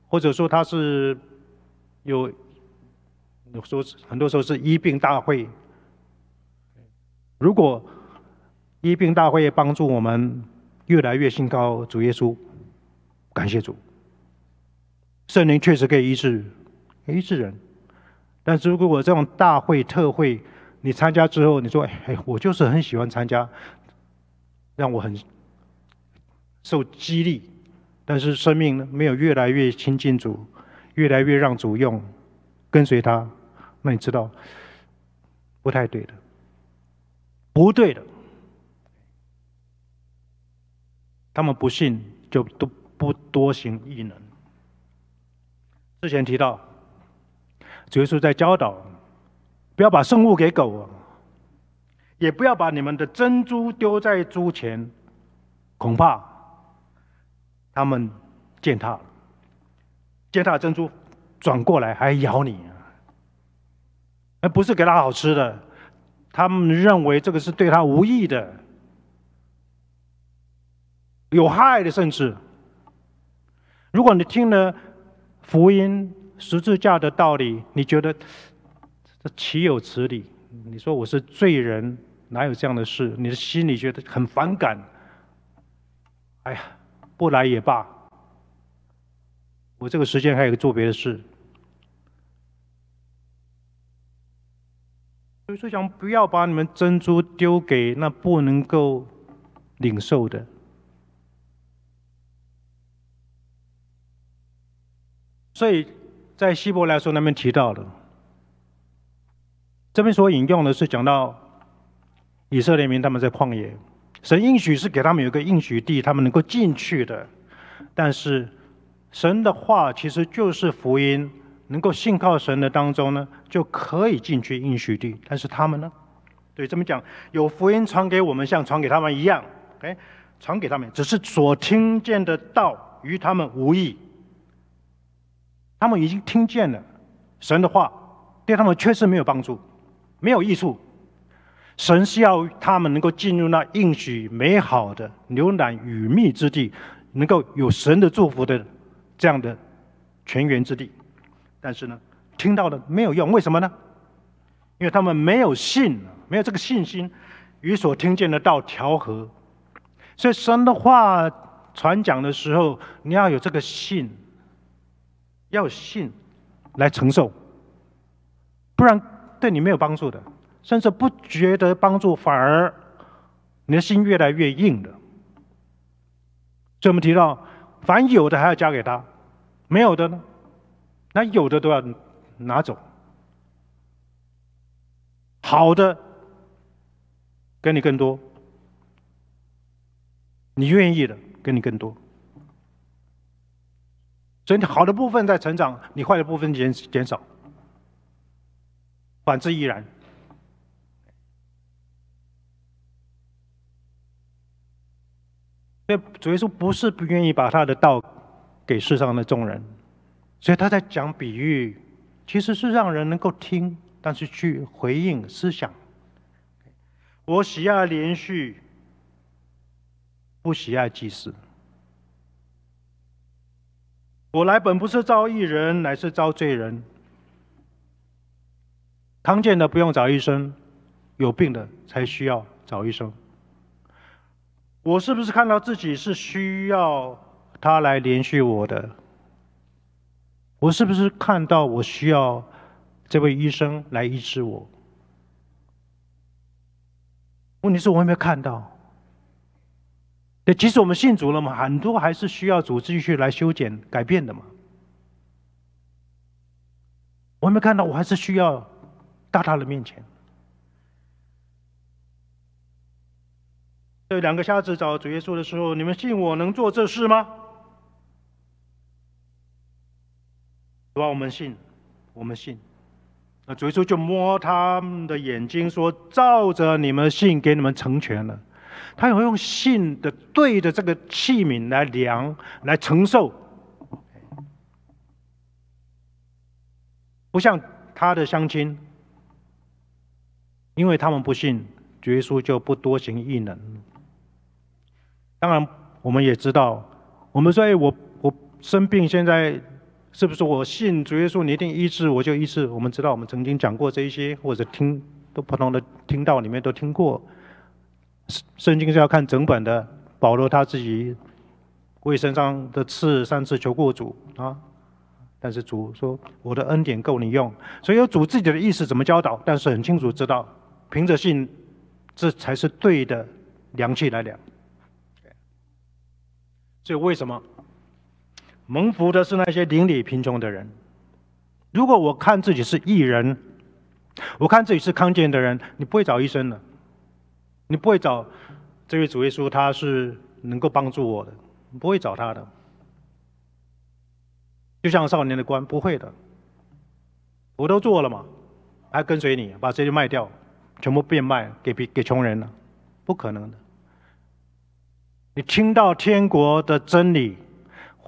或者说他是有，有时候很多时候是医病大会。如果医病大会帮助我们越来越信靠主耶稣，感谢主，圣灵确实可以医治，医治人。但是如果我这种大会特会，你参加之后，你说：“哎，我就是很喜欢参加，让我很受激励。”但是生命没有越来越亲近主，越来越让主用，跟随他，那你知道不太对的。不对的，他们不信就都不多行异能。之前提到，耶稣在教导，不要把圣物给狗，也不要把你们的珍珠丢在猪前，恐怕他们践踏，践踏珍珠，转过来还咬你，而不是给他好吃的。他们认为这个是对他无益的、有害的，甚至，如果你听了福音、十字架的道理，你觉得这岂有此理？你说我是罪人，哪有这样的事？你的心里觉得很反感。哎呀，不来也罢，我这个时间还有个做别的事。所就说想不要把你们珍珠丢给那不能够领受的。所以在希伯来书那边提到了，这边所引用的是讲到以色列民他们在旷野，神应许是给他们有一个应许地，他们能够进去的，但是神的话其实就是福音。能够信靠神的当中呢，就可以进去应许地。但是他们呢？对，这么讲，有福音传给我们，像传给他们一样，哎，传给他们，只是所听见的道与他们无异。他们已经听见了神的话，对他们确实没有帮助，没有益处。神是要他们能够进入那应许美好的牛奶与蜜之地，能够有神的祝福的这样的泉源之地。但是呢，听到的没有用，为什么呢？因为他们没有信，没有这个信心，与所听见的道调和。所以神的话传讲的时候，你要有这个信，要有信来承受，不然对你没有帮助的，甚至不觉得帮助，反而你的心越来越硬了。所以我们提到，凡有的还要加给他，没有的呢？那有的都要拿走，好的给你更多，你愿意的给你更多，所以你好的部分在成长，你坏的部分减减少，反之亦然。所以，主耶稣不是不愿意把他的道给世上的众人。所以他在讲比喻，其实是让人能够听，但是去回应思想。我喜爱连续，不喜爱即祀。我来本不是招异人，乃是招罪人。康健的不用找医生，有病的才需要找医生。我是不是看到自己是需要他来连续我的？我是不是看到我需要这位医生来医治我？问题是，我有没有看到？对，即使我们信主了嘛，很多还是需要主继续来修剪、改变的嘛。我有没有看到？我还是需要大大的面前。这两个瞎子找主耶稣的时候，你们信我能做这事吗？主要我们信，我们信，那主耶稣就摸他们的眼睛，说照着你们信，给你们成全了。他要用信的对着这个器皿来量，来承受，不像他的乡亲，因为他们不信，主耶稣就不多行异能。当然，我们也知道，我们所以我我生病现在。是不是我信主耶稣，你一定一治我就一治？我们知道，我们曾经讲过这一些，或者听都普通的听到里面都听过。圣经是要看整本的。保罗他自己为身上的刺三次求过主啊，但是主说我的恩典够你用，所以有主自己的意思怎么教导，但是很清楚知道，凭着信这才是对的量器来量。所以为什么？蒙福的是那些邻里贫穷的人。如果我看自己是艺人，我看自己是康健的人，你不会找医生的，你不会找这位主耶稣，他是能够帮助我的，不会找他的。就像少年的官，不会的。我都做了嘛，还跟随你，把这些卖掉，全部变卖给给穷人了，不可能的。你听到天国的真理。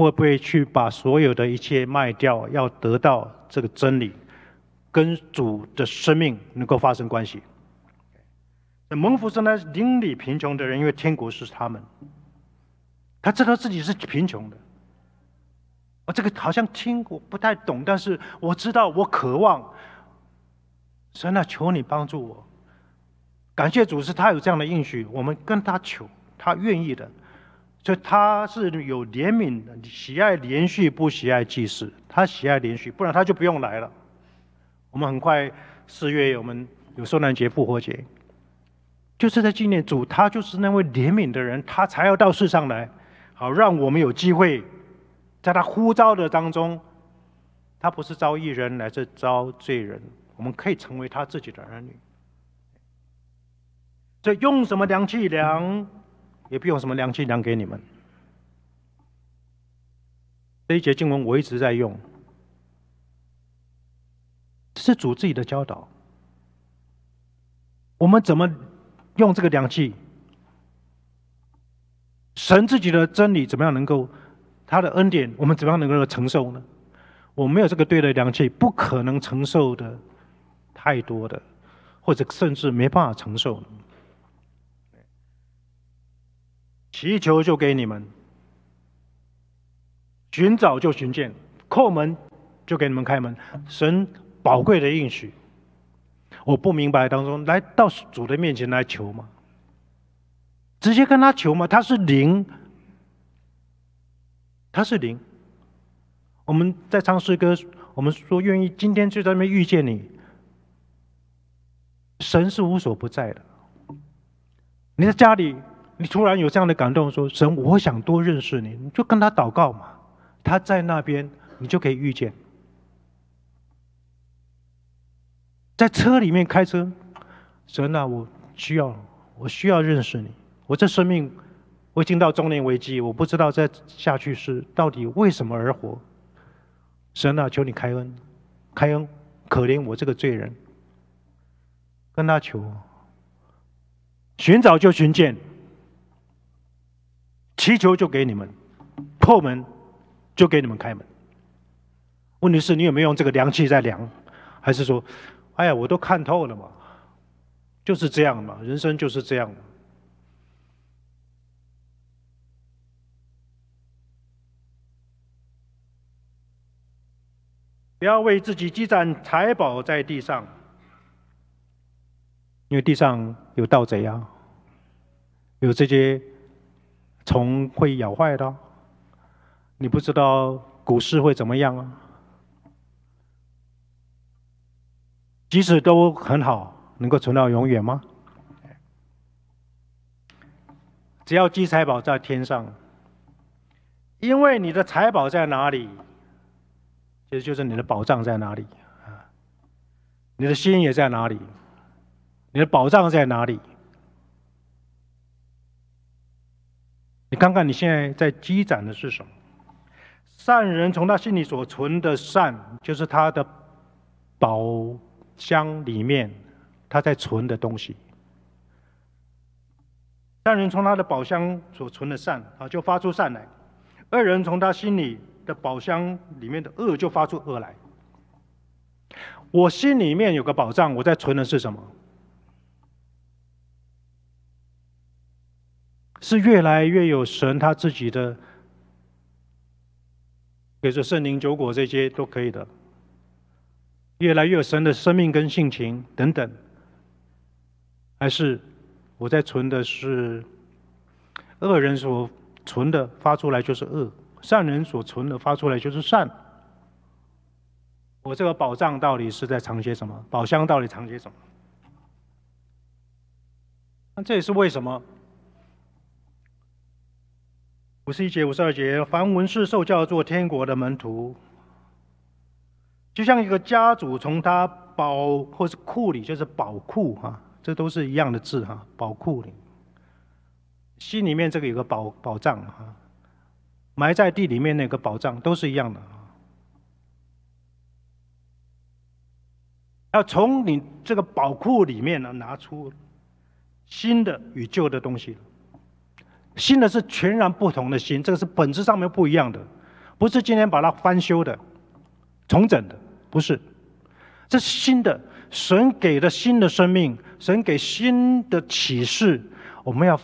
会不会去把所有的一切卖掉，要得到这个真理，跟主的生命能够发生关系？那蒙福生呢？邻里贫穷的人，因为天国是他们，他知道自己是贫穷的。我这个好像听我不太懂，但是我知道我渴望，神啊，求你帮助我。感谢主，是他有这样的应许，我们跟他求，他愿意的。所以他是有怜悯的，喜爱连续，不喜爱祭祀。他喜爱连续，不然他就不用来了。我们很快四月，我们有圣诞节、复活节，就是在纪念主。他就是那位怜悯的人，他才要到世上来，好让我们有机会，在他呼召的当中，他不是招义人，来是招罪人。我们可以成为他自己的儿女。所以用什么量器量？也不用什么良气量给你们，这一节经文我一直在用，这是主自己的教导。我们怎么用这个良气？神自己的真理怎么样能够？他的恩典我们怎么样能够承受呢？我没有这个对的良气，不可能承受的太多的，或者甚至没办法承受。祈求就给你们，寻找就寻见，叩门就给你们开门。神宝贵的应许，我不明白当中来到主的面前来求吗？直接跟他求吗？他是灵，他是灵。我们在唱诗歌，我们说愿意今天就在那边遇见你。神是无所不在的，你在家里。你突然有这样的感动，说：“神，我想多认识你。”你就跟他祷告嘛，他在那边，你就可以遇见。在车里面开车，神啊，我需要，我需要认识你。我这生命，我经到中年危机，我不知道再下去是到底为什么而活。神啊，求你开恩，开恩，可怜我这个罪人，跟他求，寻找就寻见。踢球就给你们破门，就给你们开门。问题是你有没有用这个量器在量，还是说，哎呀，我都看透了嘛，就是这样嘛，人生就是这样。不要为自己积攒财宝在地上，因为地上有盗贼啊，有这些。虫会咬坏的，你不知道股市会怎么样啊？即使都很好，能够存到永远吗？只要积财宝在天上，因为你的财宝在哪里，其实就是你的宝藏在哪里啊！你的心也在哪里，你的宝藏在哪里？你看看你现在在积攒的是什么？善人从他心里所存的善，就是他的宝箱里面他在存的东西。善人从他的宝箱所存的善啊，就发出善来；恶人从他心里的宝箱里面的恶，就发出恶来。我心里面有个宝藏，我在存的是什么？是越来越有神他自己的，比如说圣灵酒果这些都可以的，越来越有神的生命跟性情等等，还是我在存的是恶人所存的发出来就是恶，善人所存的发出来就是善。我这个宝藏到底是在藏些什么？宝箱到底藏些什么？那这也是为什么？五十一节、五十二节，凡文士受教做天国的门徒，就像一个家主从他宝或是库里，就是宝库啊，这都是一样的字哈，宝库里。心里面这个有个宝宝藏啊，埋在地里面那个宝藏都是一样的啊。要从你这个宝库里面呢拿出新的与旧的东西。新的是全然不同的新，这个是本质上面不一样的，不是今天把它翻修的、重整的，不是，这是新的。神给了新的生命，神给新的启示，我们要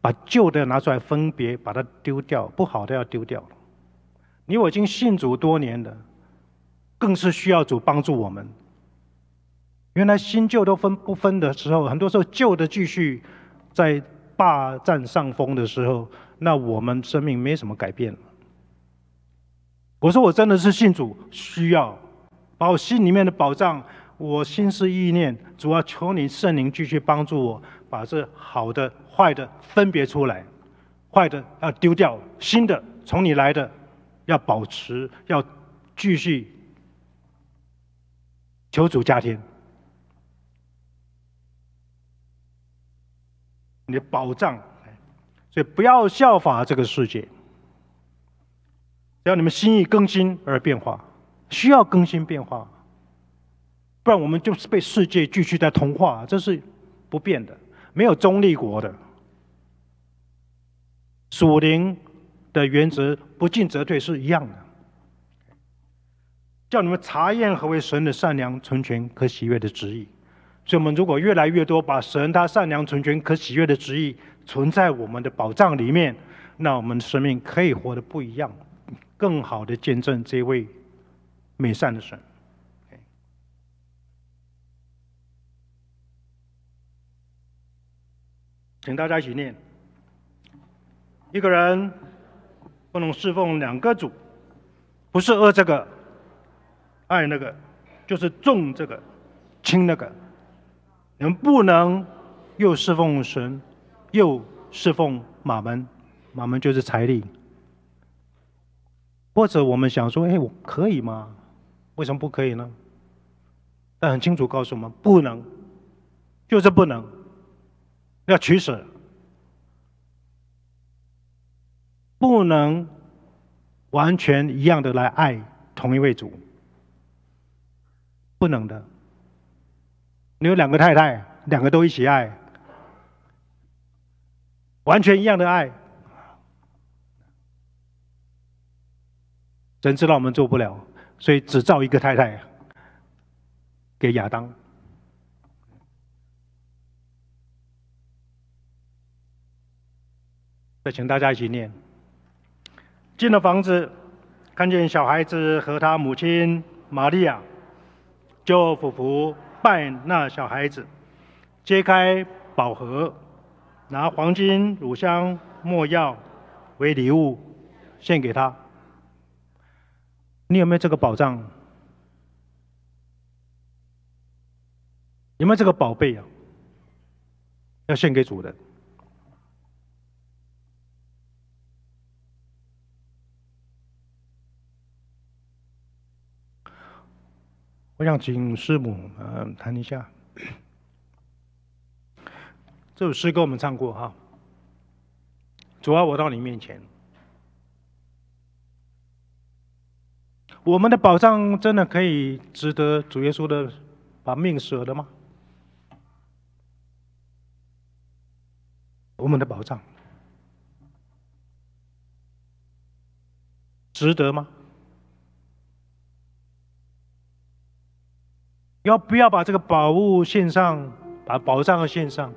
把旧的拿出来分别，把它丢掉，不好的要丢掉你我已经信主多年的，更是需要主帮助我们。原来新旧都分不分的时候，很多时候旧的继续在。霸占上风的时候，那我们生命没什么改变了。我说我真的是信主，需要把我心里面的宝藏，我心思意念，主要求你圣灵继续帮助我，把这好的坏的分别出来，坏的要丢掉，新的从你来的要保持，要继续求主加添。你的保障，所以不要效法这个世界。只要你们心意更新而变化，需要更新变化，不然我们就是被世界继续在同化，这是不变的，没有中立国的。属灵的原则，不进则退是一样的。叫你们查验何为神的善良、纯全和喜悦的旨意。所以我们如果越来越多把神他善良、纯全、可喜悦的旨意存在我们的宝藏里面，那我们的生命可以活得不一样，更好的见证这位美善的神。请大家一起念：一个人不能侍奉两个主，不是恶这个爱那个，就是重这个轻那个。你们不能又侍奉神，又侍奉马门，马门就是财力。或者我们想说，哎，我可以吗？为什么不可以呢？但很清楚告诉我们，不能，就是不能，要取舍，不能完全一样的来爱同一位主，不能的。你有两个太太，两个都一起爱，完全一样的爱。神知道我们做不了，所以只造一个太太给亚当。再请大家一起念：进了房子，看见小孩子和他母亲玛利亚，就俯伏。拜那小孩子，揭开宝盒，拿黄金、乳香、末药为礼物献给他。你有没有这个宝藏？有没有这个宝贝啊？要献给主人。我想请师母，呃谈一下 这首诗歌，我们唱过哈。主啊，我到你面前，我们的保障真的可以值得主耶稣的把命舍了吗？我们的保障值得吗？要不要把这个宝物献上，把宝藏献上？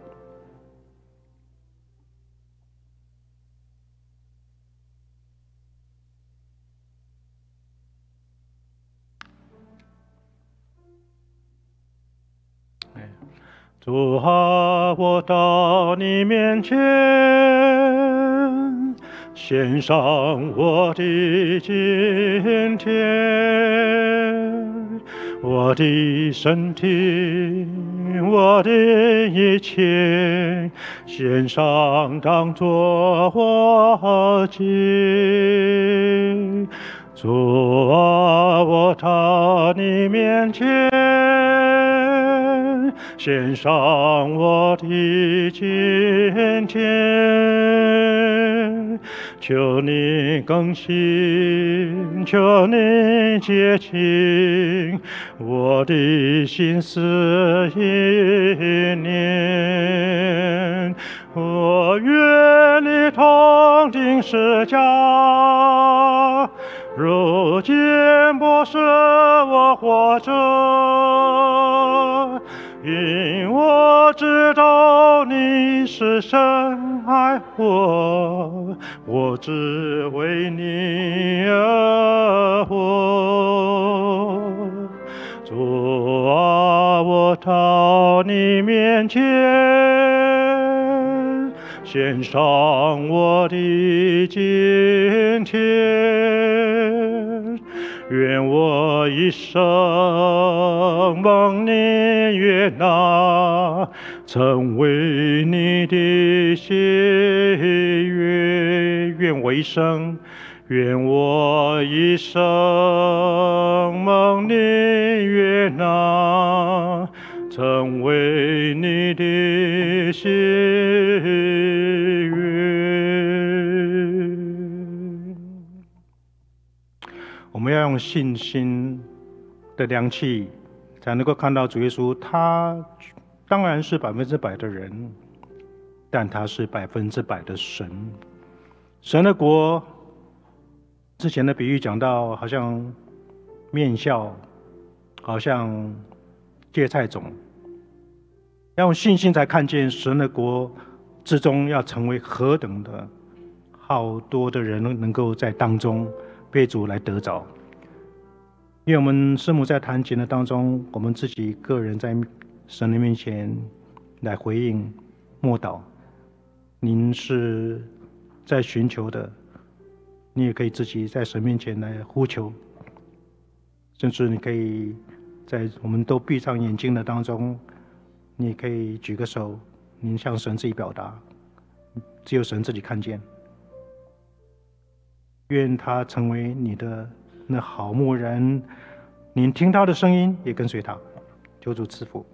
主啊！我到你面前，献上我的今天。我的身体，我的一切，献上当作活祭。主啊，我到你面前，献上我的今天。求你更新，求你接近，我的心思一念。我愿你同定世家，如今不是我活着，因我知道你是神。爱我，我只为你而活。主啊，我到你面前，献上我的今天。愿我一生帮你愿那层。一生，愿我一生梦里愿啊，成为你的喜悦。我们要用信心的良器，才能够看到主耶稣。他当然是百分之百的人，但他是百分之百的神。神的国，之前的比喻讲到，好像面笑，好像芥菜种。要有信心，才看见神的国之中要成为何等的，好多的人能够在当中被主来得着。因为我们师母在弹琴的当中，我们自己个人在神的面前来回应默祷，您是。在寻求的，你也可以自己在神面前来呼求，甚至你可以在我们都闭上眼睛的当中，你可以举个手，你向神自己表达，只有神自己看见。愿他成为你的那好牧人，你听他的声音也跟随他。求主赐福。